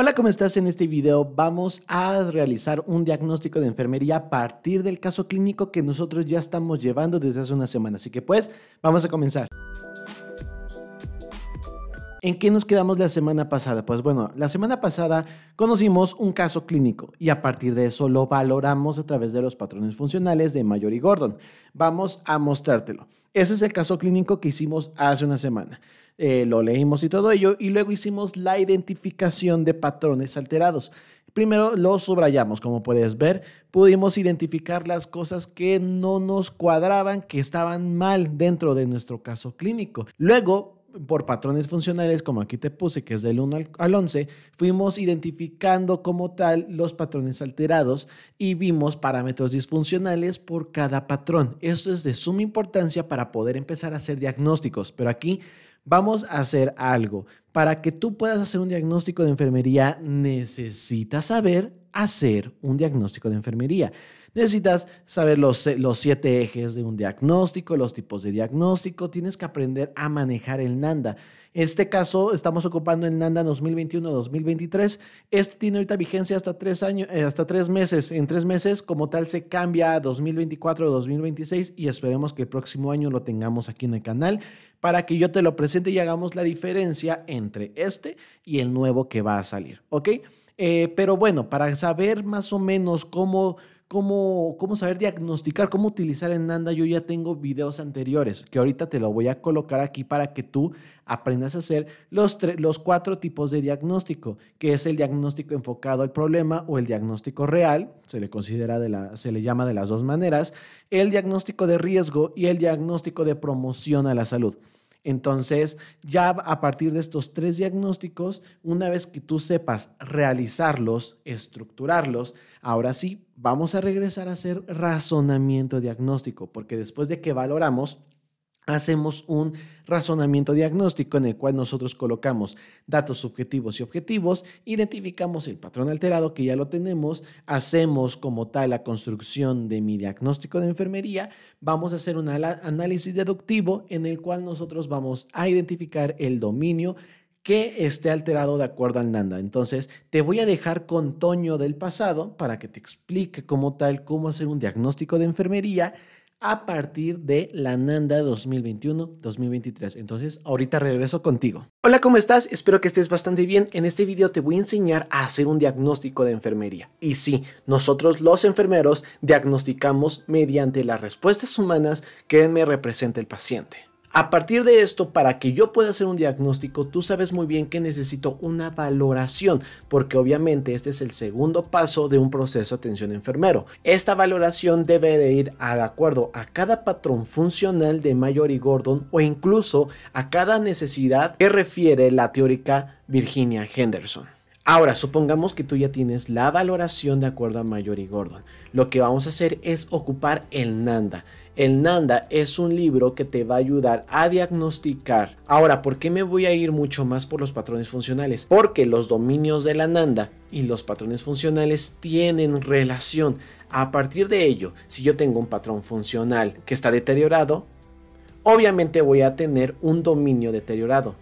Hola, ¿cómo estás? En este video vamos a realizar un diagnóstico de enfermería a partir del caso clínico que nosotros ya estamos llevando desde hace una semana. Así que pues, vamos a comenzar. ¿En qué nos quedamos la semana pasada? Pues bueno, la semana pasada conocimos un caso clínico y a partir de eso lo valoramos a través de los patrones funcionales de Mayor y Gordon. Vamos a mostrártelo. Ese es el caso clínico que hicimos hace una semana. Eh, lo leímos y todo ello, y luego hicimos la identificación de patrones alterados. Primero lo subrayamos, como puedes ver, pudimos identificar las cosas que no nos cuadraban, que estaban mal dentro de nuestro caso clínico. Luego, por patrones funcionales, como aquí te puse, que es del 1 al 11, fuimos identificando como tal los patrones alterados y vimos parámetros disfuncionales por cada patrón. Esto es de suma importancia para poder empezar a hacer diagnósticos, pero aquí vamos a hacer algo. Para que tú puedas hacer un diagnóstico de enfermería, necesitas saber hacer un diagnóstico de enfermería. Necesitas saber los, los siete ejes de un diagnóstico, los tipos de diagnóstico. Tienes que aprender a manejar el NANDA. En este caso, estamos ocupando el NANDA 2021-2023. Este tiene ahorita vigencia hasta tres, años, eh, hasta tres meses. En tres meses, como tal, se cambia a 2024-2026 y esperemos que el próximo año lo tengamos aquí en el canal para que yo te lo presente y hagamos la diferencia entre este y el nuevo que va a salir. ¿Ok? Eh, pero bueno, para saber más o menos cómo cómo, saber diagnosticar, cómo utilizar en Nanda. Yo ya tengo videos anteriores que ahorita te lo voy a colocar aquí para que tú aprendas a hacer los, cuatro tipos de diagnóstico, que es el diagnóstico enfocado al problema o el diagnóstico real, se le considera se le llama de las dos maneras, el diagnóstico de riesgo y el diagnóstico de promoción a la salud. Entonces, ya a partir de estos tres diagnósticos, una vez que tú sepas realizarlos, estructurarlos, ahora sí, vamos a regresar a hacer razonamiento diagnóstico, porque después de que valoramos, hacemos un razonamiento diagnóstico en el cual nosotros colocamos datos subjetivos y objetivos, identificamos el patrón alterado que ya lo tenemos, hacemos como tal la construcción de mi diagnóstico de enfermería, vamos a hacer un análisis deductivo en el cual nosotros vamos a identificar el dominio que esté alterado de acuerdo al Nanda. Entonces, te voy a dejar con Toño del pasado para que te explique como tal cómo hacer un diagnóstico de enfermería a partir de la Nanda 2021-2023. Entonces, ahorita regreso contigo. Hola, ¿cómo estás? Espero que estés bastante bien. En este video te voy a enseñar a hacer un diagnóstico de enfermería. Y sí, nosotros los enfermeros diagnosticamos mediante las respuestas humanas que me representa el paciente. A partir de esto, para que yo pueda hacer un diagnóstico, tú sabes muy bien que necesito una valoración, porque obviamente este es el segundo paso de un proceso de atención enfermero. Esta valoración debe de ir de acuerdo a cada patrón funcional de Mayor y Gordon o incluso a cada necesidad que refiere la teórica Virginia Henderson. Ahora, supongamos que tú ya tienes la valoración de acuerdo a Mayor y Gordon. Lo que vamos a hacer es ocupar el Nanda. El Nanda es un libro que te va a ayudar a diagnosticar. Ahora, ¿por qué me voy a ir mucho más por los patrones funcionales? Porque los dominios de la Nanda y los patrones funcionales tienen relación. A partir de ello, si yo tengo un patrón funcional que está deteriorado, obviamente voy a tener un dominio deteriorado.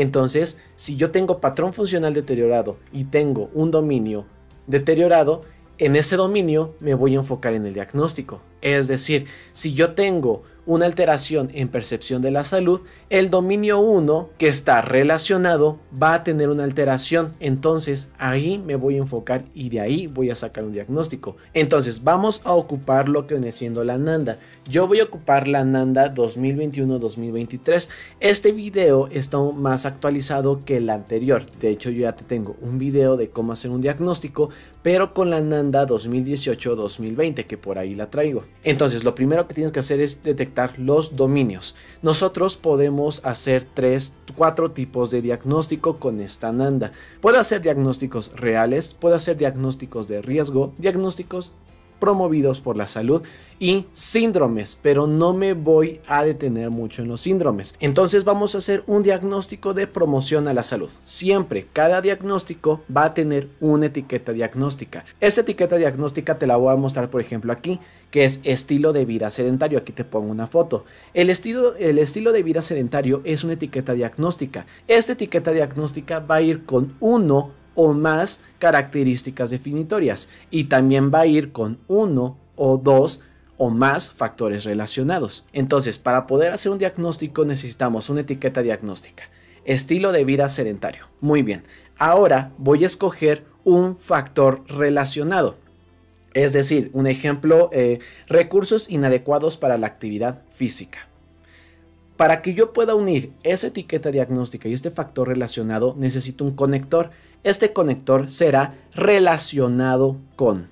Entonces, si yo tengo patrón funcional deteriorado y tengo un dominio deteriorado, en ese dominio me voy a enfocar en el diagnóstico. Es decir, si yo tengo una alteración en percepción de la salud, el dominio 1, que está relacionado, va a tener una alteración. Entonces ahí me voy a enfocar y de ahí voy a sacar un diagnóstico. Entonces vamos a ocupar lo que viene siendo la NANDA. Yo voy a ocupar la NANDA 2021-2023. Este video está más actualizado que el anterior. De hecho yo ya te tengo un video de cómo hacer un diagnóstico, pero con la NANDA 2018-2020, que por ahí la traigo. Entonces lo primero que tienes que hacer es detectar los dominios. Nosotros podemos hacer tres, cuatro tipos de diagnóstico con esta NANDA. puede hacer diagnósticos reales, puede hacer diagnósticos de riesgo, diagnósticos promovidos por la salud y síndromes, pero no me voy a detener mucho en los síndromes. Entonces vamos a hacer un diagnóstico de promoción a la salud. Siempre, cada diagnóstico va a tener una etiqueta diagnóstica. Esta etiqueta diagnóstica te la voy a mostrar, por ejemplo, aquí, que es estilo de vida sedentario. Aquí te pongo una foto. El estilo, el estilo de vida sedentario es una etiqueta diagnóstica. Esta etiqueta diagnóstica va a ir con uno o más características definitorias y también va a ir con uno o dos o más factores relacionados. Entonces, para poder hacer un diagnóstico necesitamos una etiqueta diagnóstica. Estilo de vida sedentario. Muy bien. Ahora voy a escoger un factor relacionado. Es decir, un ejemplo, eh, recursos inadecuados para la actividad física. Para que yo pueda unir esa etiqueta diagnóstica y este factor relacionado, necesito un conector. Este conector será relacionado con.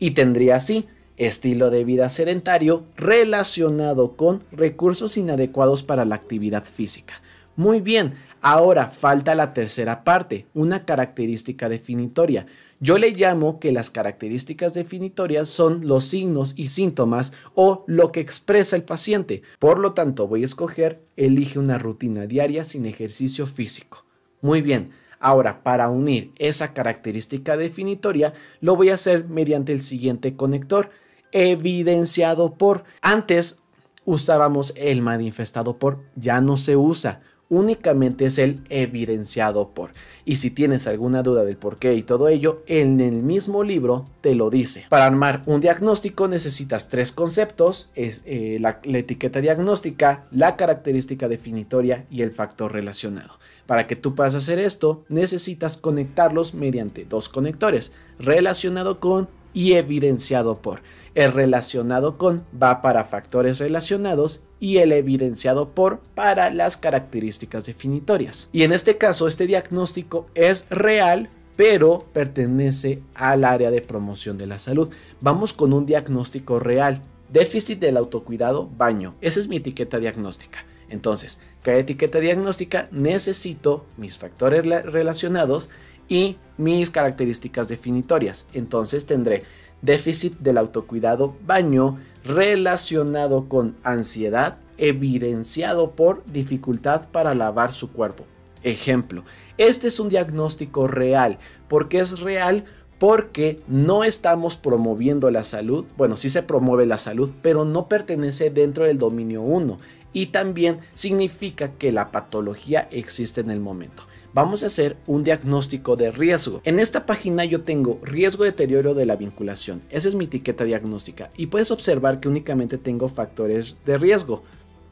Y tendría así estilo de vida sedentario relacionado con recursos inadecuados para la actividad física. Muy bien, Ahora falta la tercera parte, una característica definitoria. Yo le llamo que las características definitorias son los signos y síntomas o lo que expresa el paciente. Por lo tanto, voy a escoger elige una rutina diaria sin ejercicio físico. Muy bien. Ahora, para unir esa característica definitoria, lo voy a hacer mediante el siguiente conector, evidenciado por. Antes usábamos el manifestado por, ya no se usa únicamente es el evidenciado por. Y si tienes alguna duda del por qué y todo ello, en el mismo libro te lo dice. Para armar un diagnóstico necesitas tres conceptos, es, eh, la etiqueta diagnóstica, la característica definitoria y el factor relacionado. Para que tú puedas hacer esto, necesitas conectarlos mediante dos conectores, relacionado con y evidenciado por el relacionado con va para factores relacionados y el evidenciado por para las características definitorias. Y en este caso, este diagnóstico es real pero pertenece al área de promoción de la salud. Vamos con un diagnóstico real. Déficit del autocuidado, baño. Esa es mi etiqueta diagnóstica. Entonces, cada etiqueta diagnóstica necesito mis factores relacionados y mis características definitorias. Entonces tendré déficit del autocuidado baño relacionado con ansiedad evidenciado por dificultad para lavar su cuerpo. Ejemplo, este es un diagnóstico real, porque es real porque no estamos promoviendo la salud, bueno, sí se promueve la salud, pero no pertenece dentro del dominio 1 y también significa que la patología existe en el momento vamos a hacer un diagnóstico de riesgo. En esta página yo tengo riesgo de deterioro de la vinculación. Esa es mi etiqueta diagnóstica y puedes observar que únicamente tengo factores de riesgo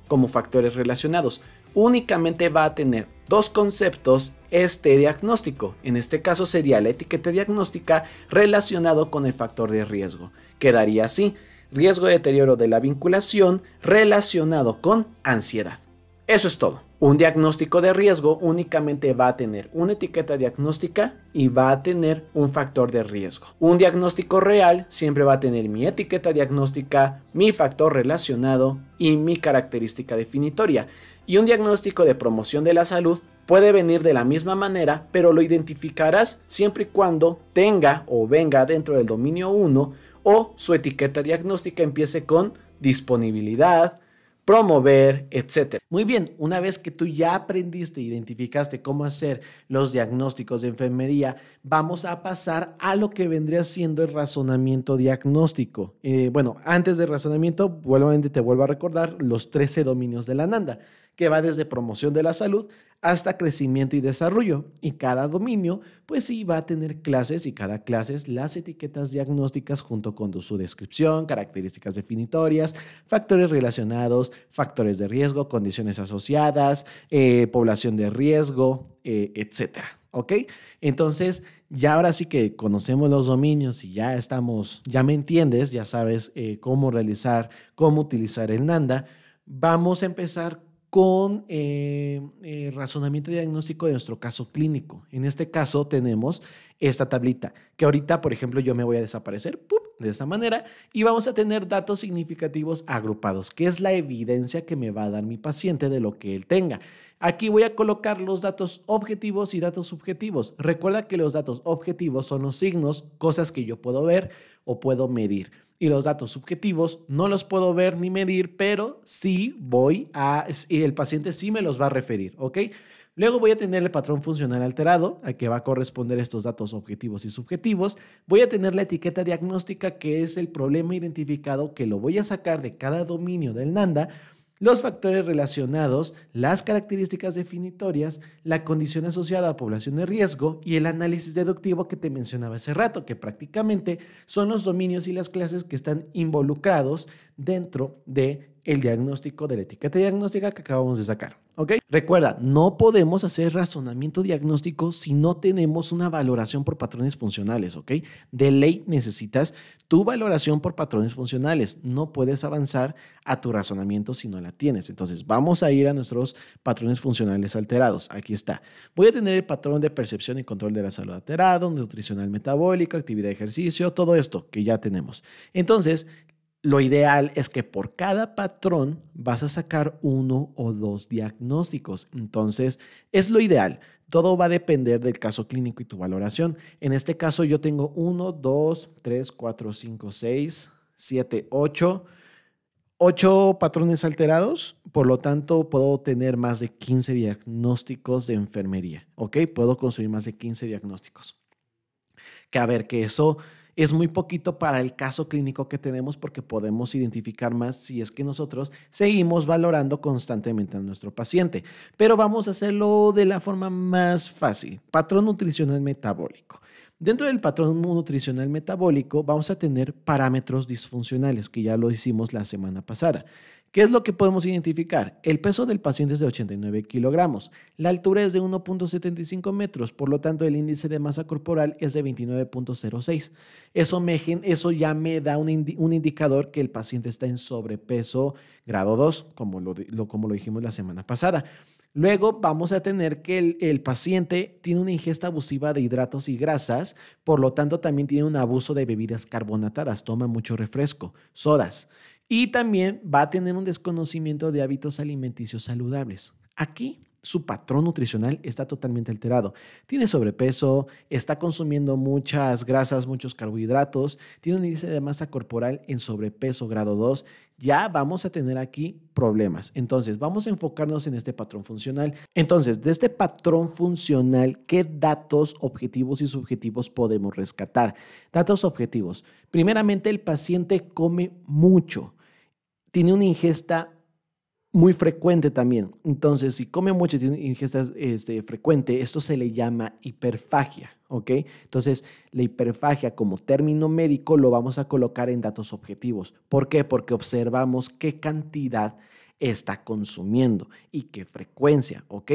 como factores relacionados. Únicamente va a tener dos conceptos este diagnóstico. En este caso sería la etiqueta diagnóstica relacionado con el factor de riesgo. Quedaría así, riesgo de deterioro de la vinculación relacionado con ansiedad. Eso es todo. Un diagnóstico de riesgo únicamente va a tener una etiqueta diagnóstica y va a tener un factor de riesgo. Un diagnóstico real siempre va a tener mi etiqueta diagnóstica, mi factor relacionado y mi característica definitoria. Y un diagnóstico de promoción de la salud puede venir de la misma manera, pero lo identificarás siempre y cuando tenga o venga dentro del dominio 1 o su etiqueta diagnóstica empiece con disponibilidad, promover, etc. Muy bien, una vez que tú ya aprendiste, identificaste cómo hacer los diagnósticos de enfermería, vamos a pasar a lo que vendría siendo el razonamiento diagnóstico. Eh, bueno, antes del razonamiento, te vuelvo a recordar los 13 dominios de la NANDA, que va desde promoción de la salud hasta crecimiento y desarrollo. Y cada dominio, pues sí, va a tener clases y cada clase las etiquetas diagnósticas junto con su descripción, características definitorias, factores relacionados, factores de riesgo, condiciones asociadas, eh, población de riesgo, eh, etcétera. ¿ok? Entonces, ya ahora sí que conocemos los dominios y ya estamos, ya me entiendes, ya sabes eh, cómo realizar, cómo utilizar el Nanda, vamos a empezar con eh, eh, razonamiento diagnóstico de nuestro caso clínico. En este caso tenemos esta tablita, que ahorita, por ejemplo, yo me voy a desaparecer de esta manera y vamos a tener datos significativos agrupados, que es la evidencia que me va a dar mi paciente de lo que él tenga. Aquí voy a colocar los datos objetivos y datos subjetivos. Recuerda que los datos objetivos son los signos, cosas que yo puedo ver o puedo medir y los datos subjetivos no los puedo ver ni medir, pero sí voy a, Y el paciente sí me los va a referir, ¿ok? Luego voy a tener el patrón funcional alterado, al que va a corresponder estos datos objetivos y subjetivos. Voy a tener la etiqueta diagnóstica, que es el problema identificado que lo voy a sacar de cada dominio del NANDA los factores relacionados, las características definitorias, la condición asociada a población de riesgo y el análisis deductivo que te mencionaba hace rato, que prácticamente son los dominios y las clases que están involucrados dentro de el diagnóstico de la etiqueta diagnóstica que acabamos de sacar. ¿Ok? Recuerda, no podemos hacer razonamiento diagnóstico si no tenemos una valoración por patrones funcionales. ¿Ok? De ley necesitas tu valoración por patrones funcionales. No puedes avanzar a tu razonamiento si no la tienes. Entonces, vamos a ir a nuestros patrones funcionales alterados. Aquí está. Voy a tener el patrón de percepción y control de la salud alterado, nutricional metabólico, actividad de ejercicio, todo esto que ya tenemos. Entonces, lo ideal es que por cada patrón vas a sacar uno o dos diagnósticos. Entonces, es lo ideal. Todo va a depender del caso clínico y tu valoración. En este caso yo tengo uno, dos, tres, cuatro, cinco, seis, siete, ocho. Ocho patrones alterados. Por lo tanto, puedo tener más de 15 diagnósticos de enfermería. ¿Ok? Puedo construir más de 15 diagnósticos. Que a ver, que eso es muy poquito para el caso clínico que tenemos porque podemos identificar más si es que nosotros seguimos valorando constantemente a nuestro paciente. Pero vamos a hacerlo de la forma más fácil. Patrón nutricional metabólico. Dentro del patrón nutricional metabólico vamos a tener parámetros disfuncionales, que ya lo hicimos la semana pasada. ¿Qué es lo que podemos identificar? El peso del paciente es de 89 kilogramos, la altura es de 1.75 metros, por lo tanto el índice de masa corporal es de 29.06. Eso, ya me da un, indicador que el paciente está en sobrepeso grado 2, como lo, dijimos la semana pasada. Luego vamos a tener que el, paciente tiene una ingesta abusiva de hidratos y grasas, por lo tanto también tiene un abuso de bebidas carbonatadas, toma mucho refresco, sodas. Y también va a tener un desconocimiento de hábitos alimenticios saludables. Aquí su patrón nutricional está totalmente alterado. Tiene sobrepeso, está consumiendo muchas grasas, muchos carbohidratos, tiene un índice de masa corporal en sobrepeso grado 2. Ya vamos a tener aquí problemas. Entonces, vamos a enfocarnos en este patrón funcional. Entonces, de este patrón funcional, ¿qué datos objetivos y subjetivos podemos rescatar? Datos objetivos. Primeramente, el paciente come mucho tiene una ingesta muy frecuente también. Entonces, si come mucho y tiene ingesta este, frecuente, esto se le llama hiperfagia, ¿ok? Entonces, la hiperfagia como término médico lo vamos a colocar en datos objetivos. ¿Por qué? Porque observamos qué cantidad está consumiendo y qué frecuencia, ¿ok?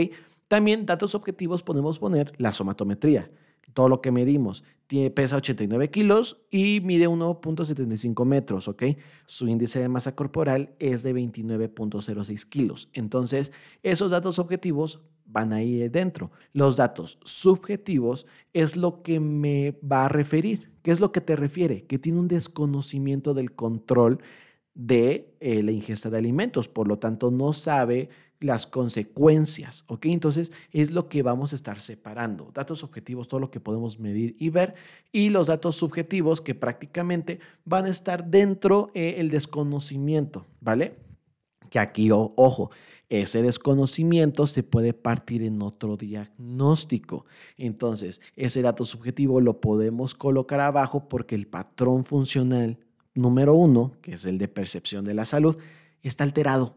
También datos objetivos podemos poner la somatometría todo lo que medimos. Tiene, pesa 89 kilos y mide 1.75 metros, ¿ok? Su índice de masa corporal es de 29.06 kilos. Entonces, esos datos objetivos van ahí dentro. Los datos subjetivos es lo que me va a referir. ¿Qué es lo que te refiere? Que tiene un desconocimiento del control de eh, la ingesta de alimentos. Por lo tanto, no sabe las consecuencias, ¿ok? Entonces es lo que vamos a estar separando. Datos objetivos, todo lo que podemos medir y ver, y los datos subjetivos que prácticamente van a estar dentro del eh, desconocimiento, ¿vale? Que aquí, ojo, ese desconocimiento se puede partir en otro diagnóstico. Entonces, ese dato subjetivo lo podemos colocar abajo porque el patrón funcional número uno, que es el de percepción de la salud, está alterado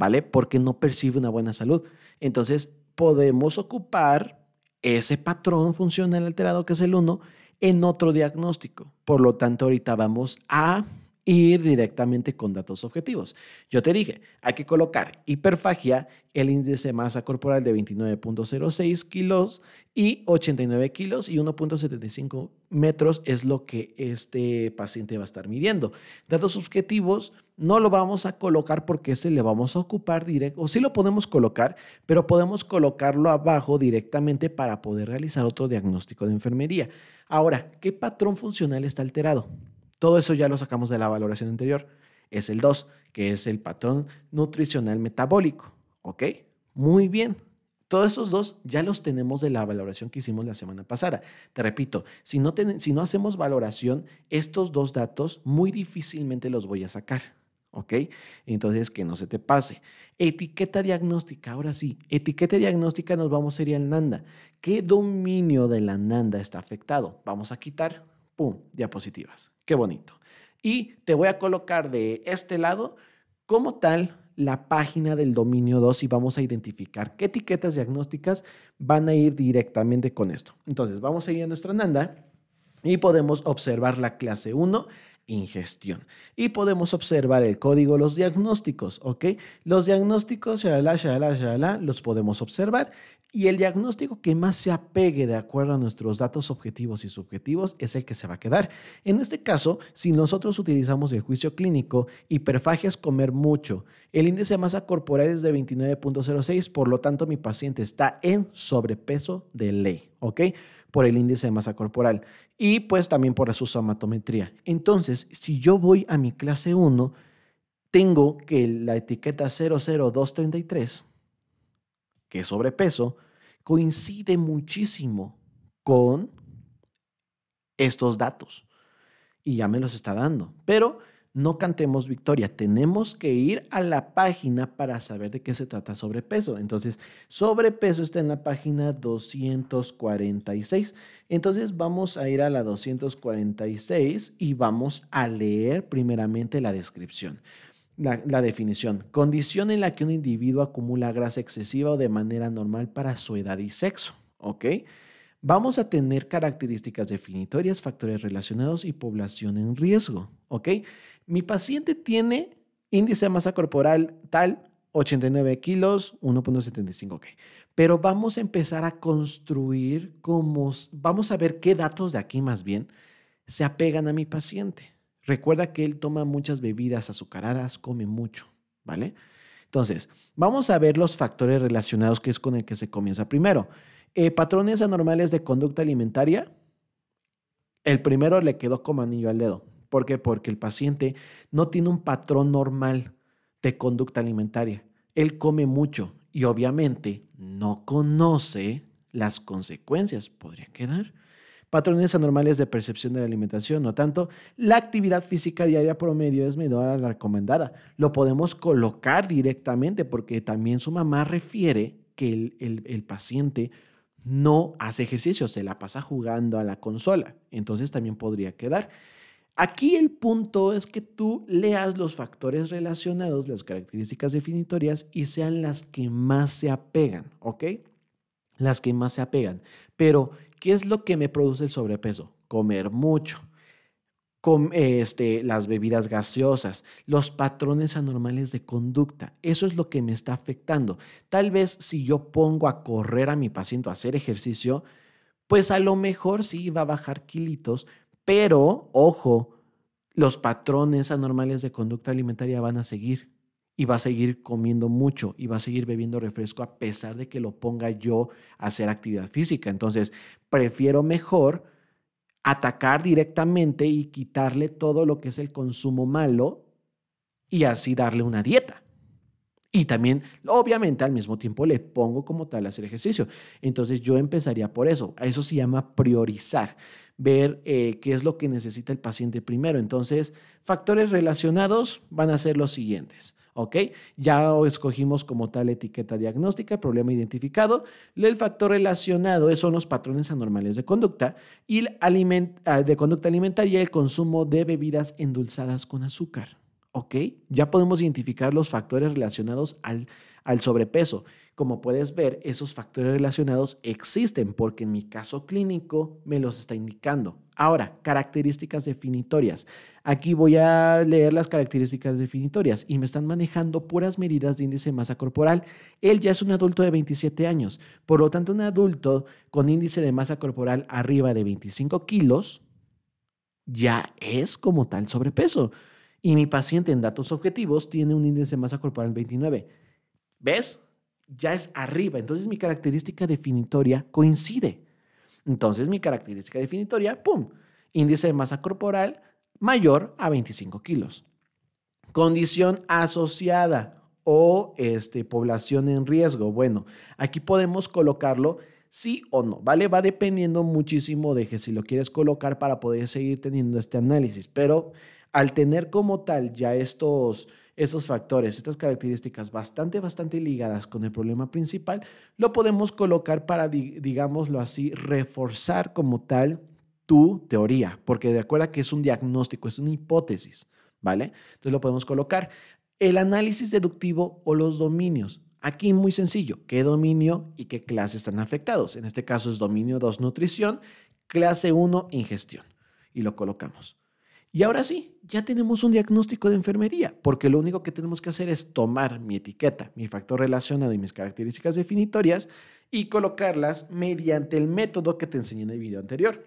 ¿vale? Porque no percibe una buena salud. Entonces, podemos ocupar ese patrón funcional alterado que es el 1 en otro diagnóstico. Por lo tanto, ahorita vamos a ir directamente con datos objetivos. Yo te dije, hay que colocar hiperfagia, el índice de masa corporal de 29.06 kilos y 89 kilos y 1.75 metros es lo que este paciente va a estar midiendo. Datos objetivos no lo vamos a colocar porque se le vamos a ocupar directo, o sí lo podemos colocar, pero podemos colocarlo abajo directamente para poder realizar otro diagnóstico de enfermería. Ahora, ¿qué patrón funcional está alterado? Todo eso ya lo sacamos de la valoración anterior. Es el 2, que es el patrón nutricional metabólico. ¿Ok? Muy bien. Todos esos dos ya los tenemos de la valoración que hicimos la semana pasada. Te repito, si no, hacemos valoración, estos dos datos muy difícilmente los voy a sacar. ¿Ok? Entonces, que no se te pase. Etiqueta diagnóstica, ahora sí, etiqueta diagnóstica nos vamos a ir al NANDA. ¿Qué dominio de la NANDA está afectado? Vamos a quitar Diapositivas. Qué bonito. Y te voy a colocar de este lado como tal la página del dominio 2 y vamos a identificar qué etiquetas diagnósticas van a ir directamente con esto. Entonces, vamos a ir a nuestra Nanda y podemos observar la clase 1 ingestión. Y podemos observar el código, los diagnósticos, ¿ok? Los diagnósticos, shalala, shalala, shalala, los podemos observar. Y el diagnóstico que más se apegue de acuerdo a nuestros datos objetivos y subjetivos es el que se va a quedar. En este caso, si nosotros utilizamos el juicio clínico, hiperfagia es comer mucho. El índice de masa corporal es de 29.06, por lo tanto mi paciente está en sobrepeso de ley, ¿ok? Por el índice de masa corporal y pues también por su somatometría. Entonces, si yo voy a mi clase 1, tengo que la etiqueta 00233, que es sobrepeso, coincide muchísimo con estos datos y ya me los está dando. Pero no cantemos victoria, tenemos que ir a la página para saber de qué se trata sobrepeso. Entonces, sobrepeso está en la página 246. Entonces, vamos a ir a la 246 y vamos a leer primeramente la descripción. La, definición, condición en la que un individuo acumula grasa excesiva o de manera normal para su edad y sexo, ¿ok? vamos a tener características definitorias, factores relacionados y población en riesgo. ¿Ok? Mi paciente tiene índice de masa corporal tal, 89 kilos, 1.75, ok. Pero vamos a empezar a construir como, vamos a ver qué datos de aquí más bien se apegan a mi paciente. Recuerda que él toma muchas bebidas azucaradas, come mucho, ¿vale? Entonces, vamos a ver los factores relacionados que es con el que se comienza primero. Eh, patrones anormales de conducta alimentaria. El primero le quedó como anillo al dedo. ¿Por qué? Porque el paciente no tiene un patrón normal de conducta alimentaria. Él come mucho y obviamente no conoce las consecuencias. Podría quedar. Patrones anormales de percepción de la alimentación, no tanto. La actividad física diaria promedio es menor a la recomendada. Lo podemos colocar directamente porque también su mamá refiere que el, el, el paciente no hace ejercicio, se la pasa jugando a la consola. Entonces también podría quedar. Aquí el punto es que tú leas los factores relacionados, las características definitorias y sean las que más se apegan, ¿ok? Las que más se apegan. Pero, ¿qué es lo que me produce el sobrepeso? Comer mucho con, este, las bebidas gaseosas, los patrones anormales de conducta. Eso es lo que me está afectando. Tal vez si yo pongo a correr a mi paciente a hacer ejercicio, pues a lo mejor sí va a bajar kilitos, pero ojo, los patrones anormales de conducta alimentaria van a seguir y va a seguir comiendo mucho y va a seguir bebiendo refresco a pesar de que lo ponga yo a hacer actividad física. Entonces, prefiero mejor atacar directamente y quitarle todo lo que es el consumo malo y así darle una dieta. Y también, obviamente, al mismo tiempo le pongo como tal hacer ejercicio. Entonces yo empezaría por eso. Eso se llama priorizar, ver eh, qué es lo que necesita el paciente primero. Entonces, factores relacionados van a ser los siguientes. ¿ok? Ya escogimos como tal etiqueta diagnóstica, problema identificado. El factor relacionado son los patrones anormales de conducta y el ah, de conducta alimentaria el consumo de bebidas endulzadas con azúcar, Ya podemos identificar los factores relacionados al sobrepeso. Como puedes ver, esos factores relacionados existen porque en mi caso clínico me los está indicando. Ahora, características definitorias. Aquí voy a leer las características definitorias y me están manejando puras medidas de índice de masa corporal. Él ya es un adulto de 27 años, por lo tanto un adulto con índice de masa corporal arriba de 25 kilos ya es como tal sobrepeso. Y mi paciente en datos objetivos tiene un índice de masa corporal 29. ¿Ves? ya es arriba. Entonces mi característica definitoria coincide. Entonces mi característica definitoria, ¡pum! Índice de masa corporal mayor a 25 kilos. Condición asociada o este, población en riesgo. Bueno, aquí podemos colocarlo sí o no, ¿vale? Va dependiendo muchísimo de que si lo quieres colocar para poder seguir teniendo este análisis, pero al tener como tal ya estos esos factores, estas características bastante, bastante ligadas con el problema principal, lo podemos colocar para, digámoslo así, reforzar como tal tu teoría, porque de acuerdo a que es un diagnóstico, es una hipótesis, ¿vale? Entonces lo podemos colocar. El análisis deductivo o los dominios. Aquí muy sencillo, qué dominio y qué clase están afectados. En este caso es dominio 2 nutrición, clase 1 ingestión. Y lo colocamos. Y ahora sí, ya tenemos un diagnóstico de enfermería, porque lo único que tenemos que hacer es tomar mi etiqueta, mi factor relacionado y mis características definitorias y colocarlas mediante el método que te enseñé en el video anterior.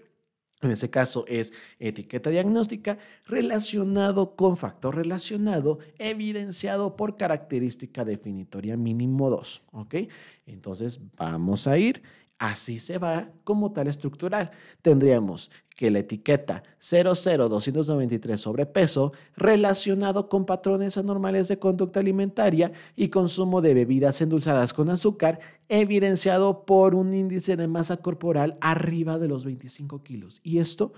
En ese caso es etiqueta diagnóstica relacionado con factor relacionado evidenciado por característica definitoria mínimo 2. ¿Ok? Entonces vamos a ir Así se va como tal estructural. Tendríamos que la etiqueta 00293 sobrepeso relacionado con patrones anormales de conducta alimentaria y consumo de bebidas endulzadas con azúcar, evidenciado por un índice de masa corporal arriba de los 25 kilos. Y esto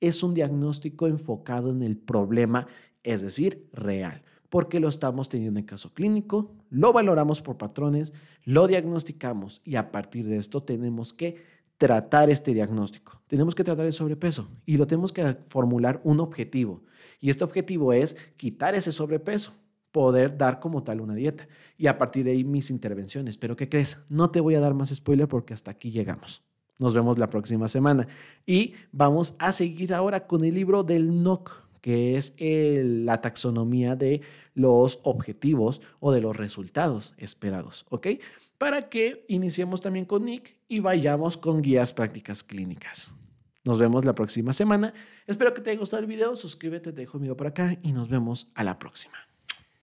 es un diagnóstico enfocado en el problema, es decir, real, porque lo estamos teniendo en caso clínico, lo valoramos por patrones, lo diagnosticamos y a partir de esto tenemos que tratar este diagnóstico. Tenemos que tratar el sobrepeso y lo tenemos que formular un objetivo. Y este objetivo es quitar ese sobrepeso, poder dar como tal una dieta. Y a partir de ahí mis intervenciones. Pero ¿qué crees? No te voy a dar más spoiler porque hasta aquí llegamos. Nos vemos la próxima semana. Y vamos a seguir ahora con el libro del NOC que es la taxonomía de los objetivos o de los resultados esperados, ¿ok? Para que iniciemos también con Nick y vayamos con guías prácticas clínicas. Nos vemos la próxima semana. Espero que te haya gustado el video. Suscríbete, te dejo un video por acá y nos vemos a la próxima.